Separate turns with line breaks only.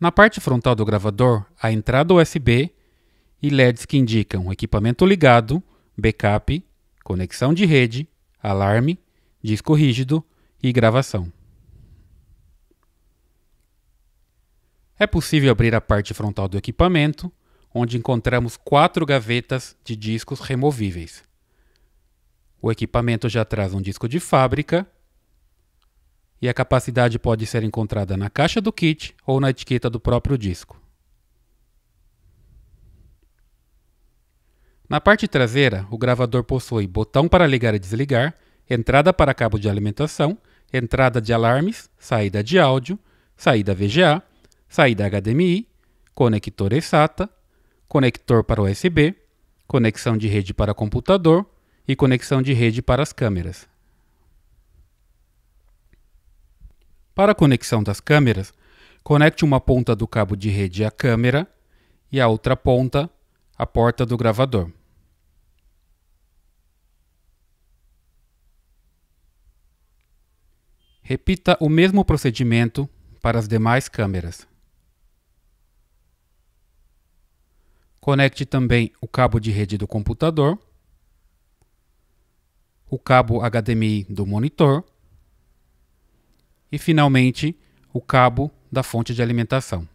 Na parte frontal do gravador, a entrada USB e LEDs que indicam equipamento ligado, backup, conexão de rede, alarme, disco rígido e gravação. É possível abrir a parte frontal do equipamento, onde encontramos quatro gavetas de discos removíveis. O equipamento já traz um disco de fábrica e a capacidade pode ser encontrada na caixa do kit ou na etiqueta do próprio disco. Na parte traseira, o gravador possui botão para ligar e desligar, entrada para cabo de alimentação, entrada de alarmes, saída de áudio, saída VGA, saída HDMI, conector SATA, conector para USB, conexão de rede para computador e conexão de rede para as câmeras. Para a conexão das câmeras, conecte uma ponta do cabo de rede à câmera e a outra ponta à porta do gravador. Repita o mesmo procedimento para as demais câmeras. Conecte também o cabo de rede do computador, o cabo HDMI do monitor e, finalmente, o cabo da fonte de alimentação.